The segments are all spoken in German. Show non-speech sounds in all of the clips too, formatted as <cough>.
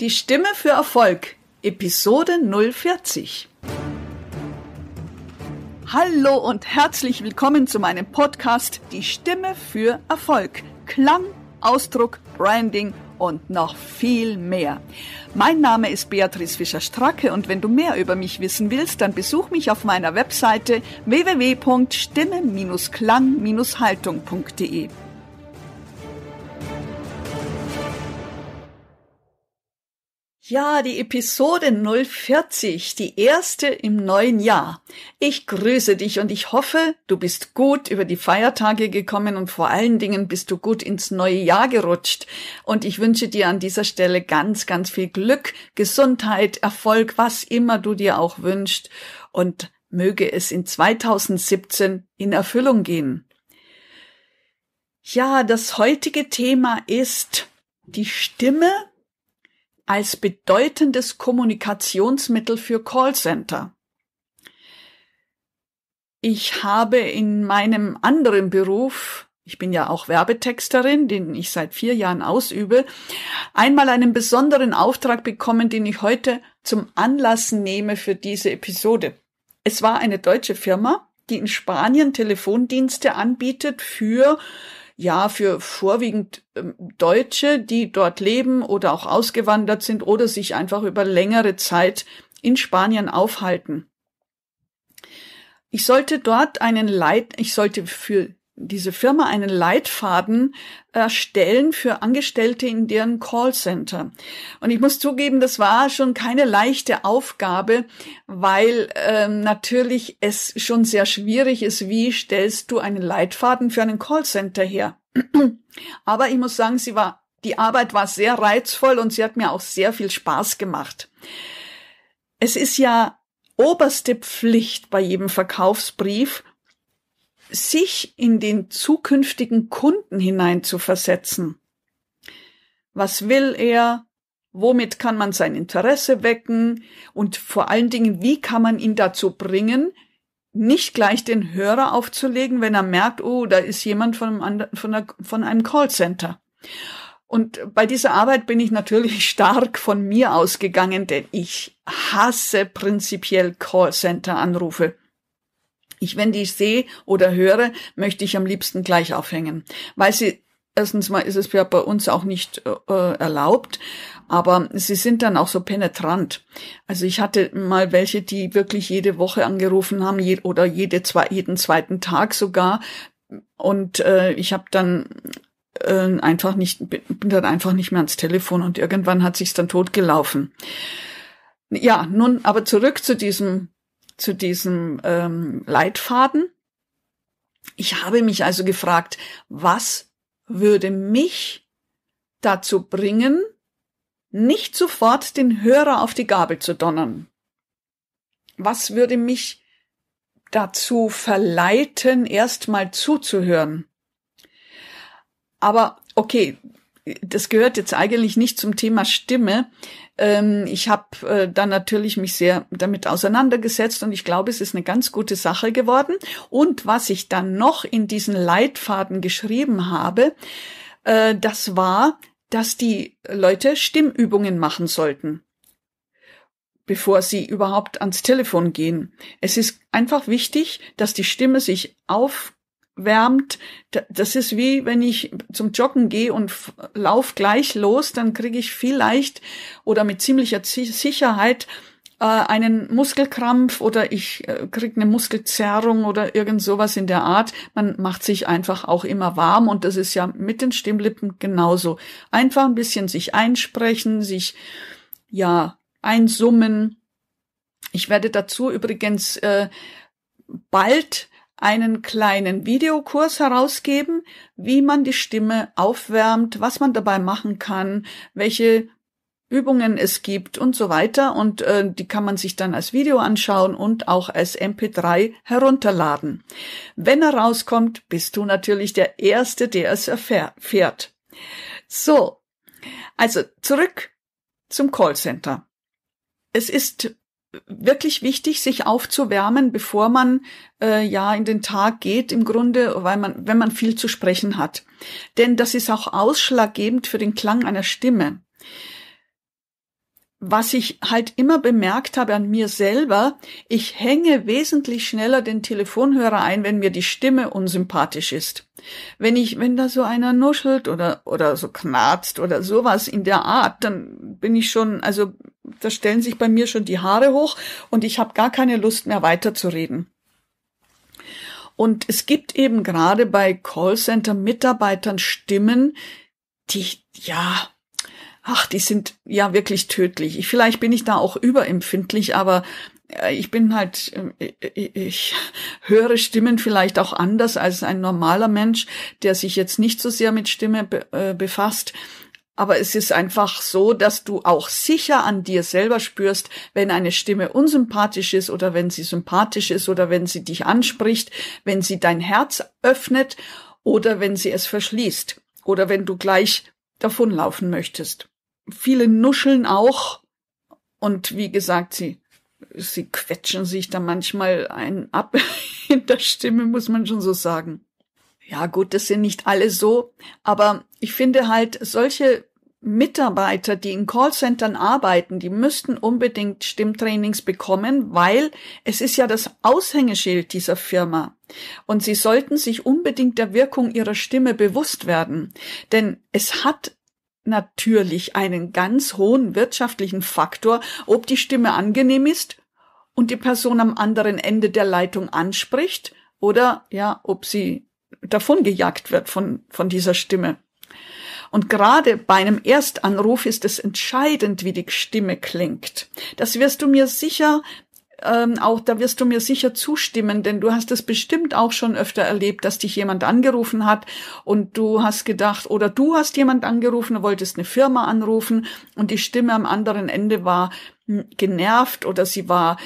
Die Stimme für Erfolg, Episode 040. Hallo und herzlich willkommen zu meinem Podcast Die Stimme für Erfolg. Klang, Ausdruck, Branding und noch viel mehr. Mein Name ist Beatrice Fischer-Stracke und wenn du mehr über mich wissen willst, dann besuch mich auf meiner Webseite www.stimme-klang-haltung.de. Ja, die Episode 040, die erste im neuen Jahr. Ich grüße dich und ich hoffe, du bist gut über die Feiertage gekommen und vor allen Dingen bist du gut ins neue Jahr gerutscht. Und ich wünsche dir an dieser Stelle ganz, ganz viel Glück, Gesundheit, Erfolg, was immer du dir auch wünschst. Und möge es in 2017 in Erfüllung gehen. Ja, das heutige Thema ist die Stimme als bedeutendes Kommunikationsmittel für Callcenter. Ich habe in meinem anderen Beruf, ich bin ja auch Werbetexterin, den ich seit vier Jahren ausübe, einmal einen besonderen Auftrag bekommen, den ich heute zum Anlass nehme für diese Episode. Es war eine deutsche Firma, die in Spanien Telefondienste anbietet für ja für vorwiegend ähm, Deutsche, die dort leben oder auch ausgewandert sind oder sich einfach über längere Zeit in Spanien aufhalten. Ich sollte dort einen Leit, ich sollte für diese Firma einen Leitfaden erstellen für Angestellte in deren Callcenter. Und ich muss zugeben, das war schon keine leichte Aufgabe, weil ähm, natürlich es schon sehr schwierig ist, wie stellst du einen Leitfaden für einen Callcenter her. <clears throat> Aber ich muss sagen, sie war, die Arbeit war sehr reizvoll und sie hat mir auch sehr viel Spaß gemacht. Es ist ja oberste Pflicht bei jedem Verkaufsbrief, sich in den zukünftigen Kunden hineinzuversetzen. Was will er? Womit kann man sein Interesse wecken? Und vor allen Dingen, wie kann man ihn dazu bringen, nicht gleich den Hörer aufzulegen, wenn er merkt, oh, da ist jemand von einem, von einer, von einem Callcenter. Und bei dieser Arbeit bin ich natürlich <laughs> stark von mir ausgegangen, denn ich hasse prinzipiell Callcenter-Anrufe. Ich, wenn die ich sehe oder höre, möchte ich am liebsten gleich aufhängen, weil sie erstens mal ist es ja bei uns auch nicht äh, äh, erlaubt, aber sie sind dann auch so penetrant. Also ich hatte mal welche, die wirklich jede Woche angerufen haben je, oder jede zwei, jeden zweiten Tag sogar. Und äh, ich habe dann äh, einfach nicht, bin dann einfach nicht mehr ans Telefon und irgendwann hat sich's dann totgelaufen. Ja, nun aber zurück zu diesem zu diesem ähm, Leitfaden. Ich habe mich also gefragt, was würde mich dazu bringen, nicht sofort den Hörer auf die Gabel zu donnern? Was würde mich dazu verleiten, erstmal zuzuhören? Aber okay, das gehört jetzt eigentlich nicht zum Thema Stimme. Ähm, ich habe äh, dann natürlich mich sehr damit auseinandergesetzt und ich glaube, es ist eine ganz gute Sache geworden. Und was ich dann noch in diesen Leitfaden geschrieben habe, äh, das war, dass die Leute Stimmübungen machen sollten bevor sie überhaupt ans Telefon gehen. Es ist einfach wichtig, dass die Stimme sich auf wärmt. Das ist wie wenn ich zum Joggen gehe und lauf gleich los, dann kriege ich vielleicht oder mit ziemlicher Sicherheit äh, einen Muskelkrampf oder ich äh, kriege eine Muskelzerrung oder irgend sowas in der Art. Man macht sich einfach auch immer warm und das ist ja mit den Stimmlippen genauso. Einfach ein bisschen sich einsprechen, sich ja einsummen. Ich werde dazu übrigens äh, bald einen kleinen Videokurs herausgeben, wie man die Stimme aufwärmt, was man dabei machen kann, welche Übungen es gibt und so weiter. Und äh, die kann man sich dann als Video anschauen und auch als MP3 herunterladen. Wenn er rauskommt, bist du natürlich der Erste, der es erfährt. So, also zurück zum Callcenter. Es ist wirklich wichtig, sich aufzuwärmen, bevor man äh, ja in den Tag geht, im Grunde, weil man, wenn man viel zu sprechen hat. Denn das ist auch ausschlaggebend für den Klang einer Stimme. Was ich halt immer bemerkt habe an mir selber, ich hänge wesentlich schneller den Telefonhörer ein, wenn mir die Stimme unsympathisch ist. Wenn ich, wenn da so einer nuschelt oder, oder so knarzt oder sowas in der Art, dann bin ich schon, also da stellen sich bei mir schon die Haare hoch und ich habe gar keine Lust mehr weiterzureden. Und es gibt eben gerade bei Callcenter-Mitarbeitern Stimmen, die, ja, ach, die sind ja wirklich tödlich. Ich, vielleicht bin ich da auch überempfindlich, aber äh, ich bin halt, äh, äh, ich höre Stimmen vielleicht auch anders als ein normaler Mensch, der sich jetzt nicht so sehr mit Stimme befasst. Aber es ist einfach so, dass du auch sicher an dir selber spürst, wenn eine Stimme unsympathisch ist oder wenn sie sympathisch ist oder wenn sie dich anspricht, wenn sie dein Herz öffnet oder wenn sie es verschließt oder wenn du gleich davonlaufen möchtest. Viele nuscheln auch und wie gesagt, sie sie quetschen sich da manchmal einen ab <laughs> in der Stimme, muss man schon so sagen. Ja gut, das sind nicht alle so, aber ich finde halt, solche Mitarbeiter, die in Callcentern arbeiten, die müssten unbedingt Stimmtrainings bekommen, weil es ist ja das Aushängeschild dieser Firma. Und sie sollten sich unbedingt der Wirkung ihrer Stimme bewusst werden. Denn es hat natürlich einen ganz hohen wirtschaftlichen Faktor, ob die Stimme angenehm ist und die Person am anderen Ende der Leitung anspricht oder ja, ob sie davongejagt wird von, von dieser Stimme. Und gerade bei einem Erstanruf ist es entscheidend, wie die Stimme klingt. Das wirst du mir sicher ähm, auch da wirst du mir sicher zustimmen, denn du hast es bestimmt auch schon öfter erlebt, dass dich jemand angerufen hat und du hast gedacht, oder du hast jemand angerufen, wolltest eine Firma anrufen und die Stimme am anderen Ende war hm, genervt oder sie war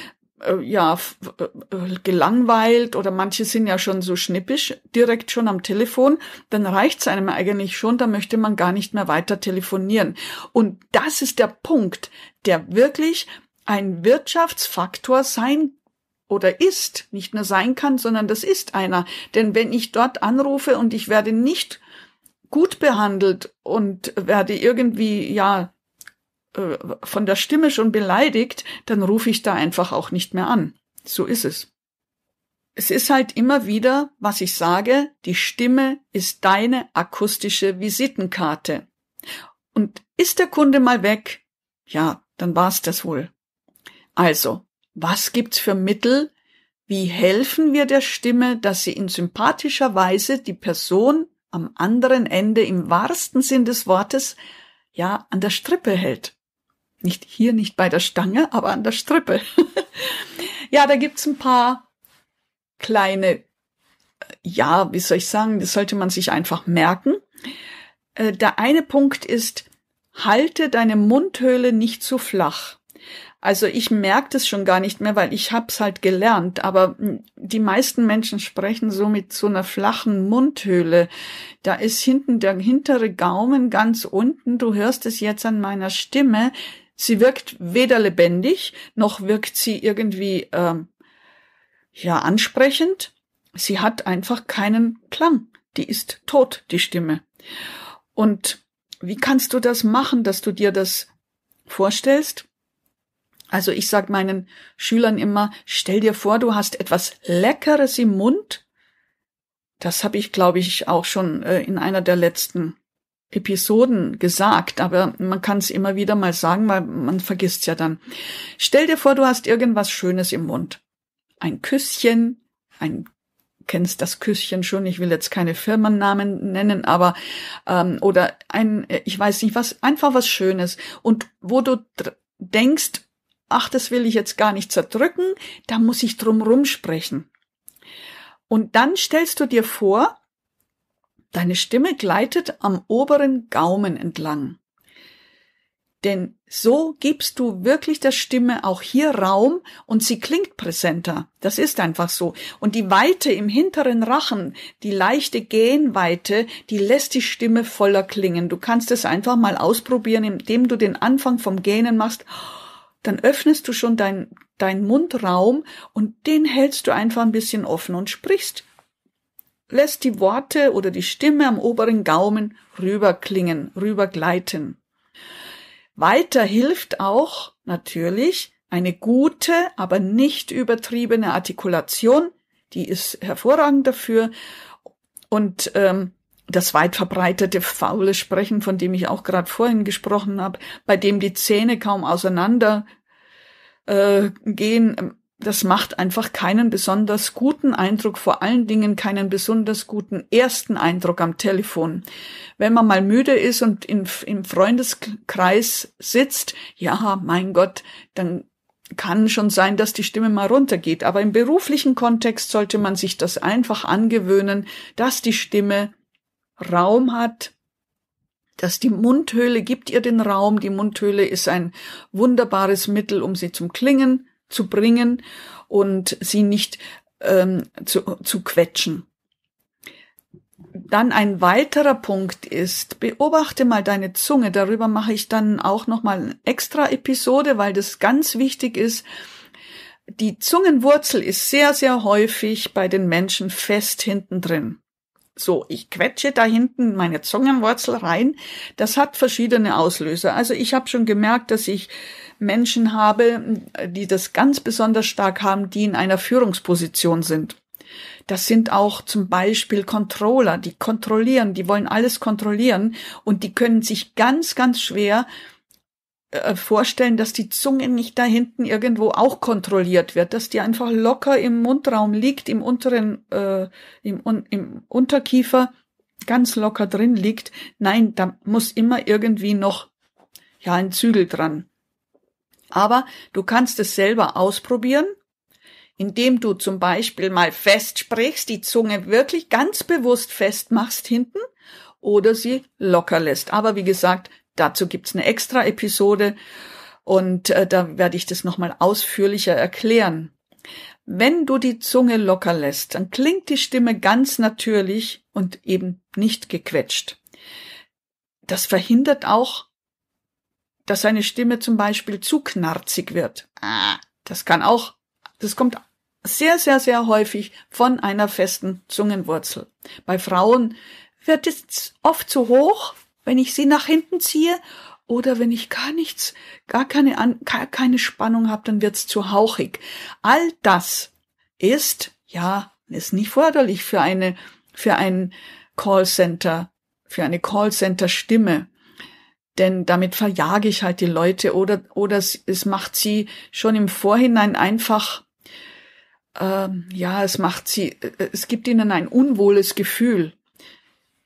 äh, ja äh, äh, gelangweilt oder manche sind ja schon so schnippisch direkt schon am Telefon, dann reicht's einem eigentlich schon, da möchte man gar nicht mehr weiter telefonieren. Und das ist der Punkt, der wirklich ein Wirtschaftsfaktor sein oder ist, nicht nur sein kann, sondern das ist einer. Denn wenn ich dort anrufe und ich werde nicht gut behandelt und werde irgendwie, ja, äh, von der Stimme schon beleidigt, dann rufe ich da einfach auch nicht mehr an. So ist es. Es ist halt immer wieder, was ich sage, die Stimme ist deine akustische Visitenkarte. Und ist der Kunde mal weg, ja, dann war's das wohl. Also, was gibt's für Mittel? Wie helfen wir der Stimme, dass sie in sympathischer Weise die Person am anderen Ende im wahrsten Sinn des Wortes ja an der Strippe hält? Nicht hier, nicht bei der Stange, aber an der Strippe. <laughs> ja, da gibt's ein paar kleine, äh, ja, wie soll ich sagen, das sollte man sich einfach merken. Äh, der eine Punkt ist, halte deine Mundhöhle nicht zu flach. Also ich merke das schon gar nicht mehr, weil ich hab's halt gelernt. Aber hm, die meisten Menschen sprechen so mit so einer flachen Mundhöhle. Da ist hinten der hintere Gaumen ganz unten. Du hörst es jetzt an meiner Stimme. Sie wirkt weder lebendig, noch wirkt sie irgendwie ähm, ja ansprechend. Sie hat einfach keinen Klang. Die ist tot, die Stimme. Und wie kannst du das machen, dass du dir das vorstellst? Also ich sag meinen Schülern immer, stell dir vor, du hast etwas Leckeres im Mund. Das habe ich, glaube ich, auch schon äh, in einer der letzten Episoden gesagt, aber man kann es immer wieder mal sagen, weil man vergisst ja dann. Stell dir vor, du hast irgendwas Schönes im Mund. Ein Küsschen, ein kennst das Küsschen schon, ich will jetzt keine Firmennamen nennen, aber ähm, oder ein, ich weiß nicht was, einfach was Schönes. Und wo du denkst, ach, das will ich jetzt gar nicht zerdrücken, da muss ich drum rumsprechen. Und dann stellst du dir vor, Deine Stimme gleitet am oberen Gaumen entlang. Denn so gibst du wirklich der Stimme auch hier Raum und sie klingt präsenter. Das ist einfach so. Und die Weite im hinteren Rachen, die leichte Gähnweite, die lässt die Stimme voller klingen. Du kannst es einfach mal ausprobieren, indem du den Anfang vom Gähnen machst. Dann öffnest du schon deinen dein Mundraum und den hältst du einfach ein bisschen offen und sprichst lässt die Worte oder die Stimme am oberen Gaumen rüberklingen, rübergleiten. Weiter hilft auch natürlich eine gute, aber nicht übertriebene Artikulation, die ist hervorragend dafür. Und ähm, das weit verbreitete faule Sprechen, von dem ich auch gerade vorhin gesprochen habe, bei dem die Zähne kaum auseinander äh, gehen, ähm, das macht einfach keinen besonders guten Eindruck, vor allen Dingen keinen besonders guten ersten Eindruck am Telefon. Wenn man mal müde ist und in, im Freundeskreis sitzt, ja, mein Gott, dann kann schon sein, dass die Stimme mal runtergeht. Aber im beruflichen Kontext sollte man sich das einfach angewöhnen, dass die Stimme Raum hat, dass die Mundhöhle gibt ihr den Raum. Die Mundhöhle ist ein wunderbares Mittel, um sie zum Klingen zu bringen und sie nicht ähm, zu, zu quetschen. Dann ein weiterer Punkt ist, beobachte mal deine Zunge. Darüber mache ich dann auch nochmal eine extra Episode, weil das ganz wichtig ist. Die Zungenwurzel ist sehr, sehr häufig bei den Menschen fest hinten drin. So, ich quetsche da hinten meine Zungenwurzel rein. Das hat verschiedene Auslöser. Also ich habe schon gemerkt, dass ich Menschen habe, die das ganz besonders stark haben, die in einer Führungsposition sind. Das sind auch zum Beispiel Controller, die kontrollieren, die wollen alles kontrollieren und die können sich ganz, ganz schwer äh, vorstellen, dass die Zunge nicht da hinten irgendwo auch kontrolliert wird, dass die einfach locker im Mundraum liegt, im unteren, äh, im, im Unterkiefer ganz locker drin liegt. Nein, da muss immer irgendwie noch ja ein Zügel dran. Aber du kannst es selber ausprobieren, indem du zum Beispiel mal fest sprichst, die Zunge wirklich ganz bewusst festmachst hinten oder sie locker lässt. Aber wie gesagt, dazu gibt's eine extra Episode und äh, da werde ich das nochmal ausführlicher erklären. Wenn du die Zunge locker lässt, dann klingt die Stimme ganz natürlich und eben nicht gequetscht. Das verhindert auch dass seine Stimme zum Beispiel zu knarzig wird. Das kann auch, das kommt sehr, sehr, sehr häufig von einer festen Zungenwurzel. Bei Frauen wird es oft zu hoch, wenn ich sie nach hinten ziehe oder wenn ich gar nichts, gar keine, gar keine Spannung habe, dann wird es zu hauchig. All das ist, ja, ist nicht förderlich für eine, für ein Callcenter, für eine Callcenter-Stimme denn damit verjage ich halt die Leute oder, oder es, es macht sie schon im Vorhinein einfach, ähm, ja, es macht sie, äh, es gibt ihnen ein unwohles Gefühl.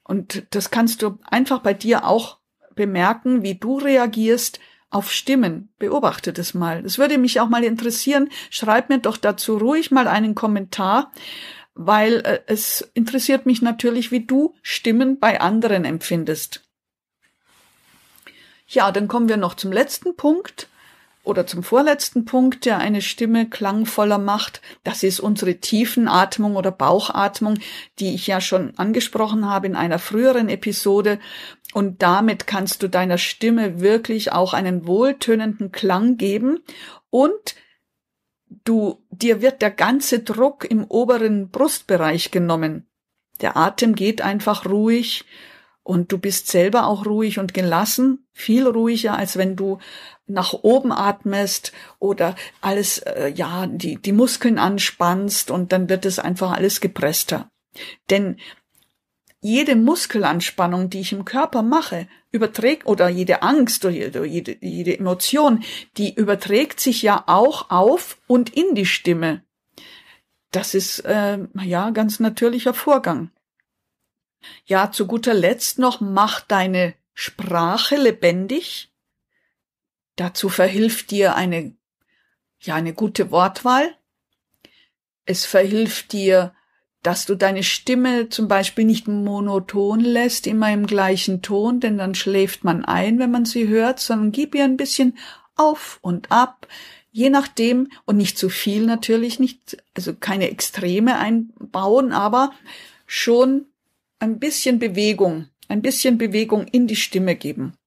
Und das kannst du einfach bei dir auch bemerken, wie du reagierst auf Stimmen. Beobachte das mal. es würde mich auch mal interessieren. Schreib mir doch dazu ruhig mal einen Kommentar, weil äh, es interessiert mich natürlich, wie du Stimmen bei anderen empfindest. Ja, dann kommen wir noch zum letzten Punkt oder zum vorletzten Punkt, der eine Stimme klangvoller macht. Das ist unsere Tiefenatmung oder Bauchatmung, die ich ja schon angesprochen habe in einer früheren Episode. Und damit kannst du deiner Stimme wirklich auch einen wohltönenden Klang geben und du, dir wird der ganze Druck im oberen Brustbereich genommen. Der Atem geht einfach ruhig und du bist selber auch ruhig und gelassen, viel ruhiger, als wenn du nach oben atmest oder alles, äh, ja, die, die Muskeln anspannst und dann wird es einfach alles gepresster. Denn jede Muskelanspannung, die ich im Körper mache, überträgt, oder jede Angst oder jede, jede Emotion, die überträgt sich ja auch auf und in die Stimme. Das ist, äh, ja, ganz natürlicher Vorgang. Ja, zu guter Letzt noch, mach deine Sprache lebendig. Dazu verhilft dir eine, ja, eine gute Wortwahl. Es verhilft dir, dass du deine Stimme zum Beispiel nicht monoton lässt, immer im gleichen Ton, denn dann schläft man ein, wenn man sie hört, sondern gib ihr ein bisschen auf und ab, je nachdem, und nicht zu viel natürlich, nicht, also keine Extreme einbauen, aber schon ein bisschen Bewegung, ein bisschen Bewegung in die Stimme geben.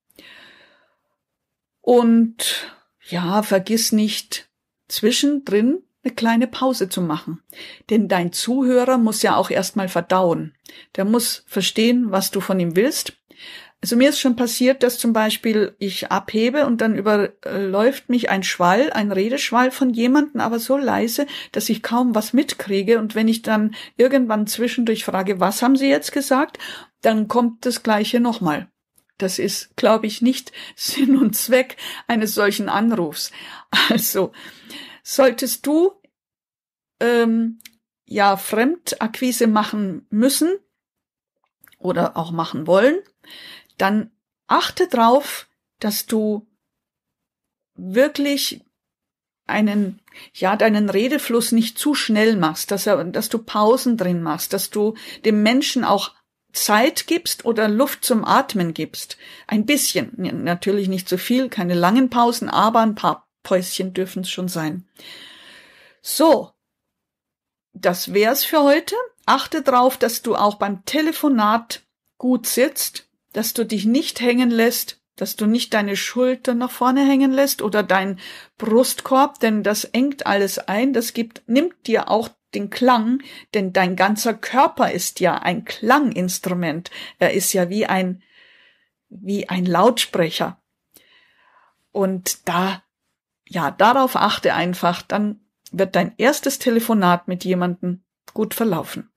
Und ja, vergiss nicht, zwischendrin eine kleine Pause zu machen. Denn dein Zuhörer muss ja auch erstmal verdauen. Der muss verstehen, was du von ihm willst. Also mir ist schon passiert, dass zum Beispiel ich abhebe und dann überläuft mich ein Schwall, ein Redeschwall von jemandem, aber so leise, dass ich kaum was mitkriege. Und wenn ich dann irgendwann zwischendurch frage, was haben Sie jetzt gesagt, dann kommt das Gleiche nochmal. Das ist, glaube ich, nicht <laughs> Sinn und Zweck eines solchen Anrufs. Also solltest du ähm, ja Fremdakquise machen müssen oder auch machen wollen, dann achte drauf, dass du wirklich einen, ja, deinen Redefluss nicht zu schnell machst, dass, er, dass du Pausen drin machst, dass du dem Menschen auch Zeit gibst oder Luft zum Atmen gibst. Ein bisschen, natürlich nicht zu so viel, keine langen Pausen, aber ein paar Päuschen dürfen es schon sein. So, das wär's für heute. Achte darauf, dass du auch beim Telefonat gut sitzt dass du dich nicht hängen lässt, dass du nicht deine Schulter nach vorne hängen lässt oder dein Brustkorb, denn das engt alles ein, das gibt, nimmt dir auch den Klang, denn dein ganzer Körper ist ja ein Klanginstrument. Er ist ja wie ein, wie ein Lautsprecher. Und da, ja, darauf achte einfach, dann wird dein erstes Telefonat mit jemandem gut verlaufen.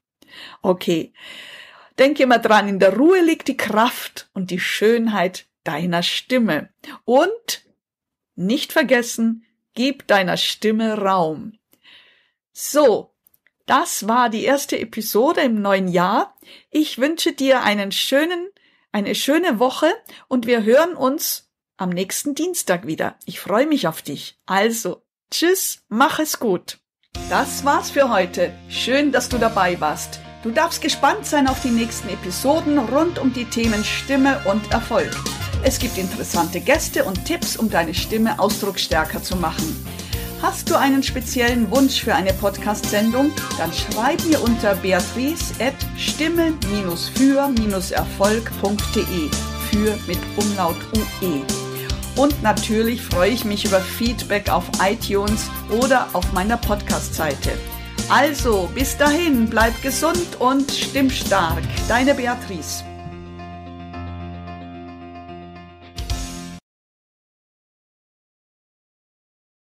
Okay. Denke immer dran, in der Ruhe liegt die Kraft und die Schönheit deiner Stimme. Und nicht vergessen, gib deiner Stimme Raum. So, das war die erste Episode im neuen Jahr. Ich wünsche dir einen schönen, eine schöne Woche und wir hören uns am nächsten Dienstag wieder. Ich freue mich auf dich. Also, tschüss, mach es gut. Das war's für heute. Schön, dass du dabei warst. Du darfst gespannt sein auf die nächsten Episoden rund um die Themen Stimme und Erfolg. Es gibt interessante Gäste und Tipps, um deine Stimme ausdrucksstärker zu machen. Hast du einen speziellen Wunsch für eine Podcast-Sendung? Dann schreib mir unter beatrice.stimme-für-erfolg.de. Für mit Umlaut UE. Und natürlich freue ich mich über Feedback auf iTunes oder auf meiner Podcast-Seite. Also, bis dahin, bleib gesund und stimmstark. Deine Beatrice.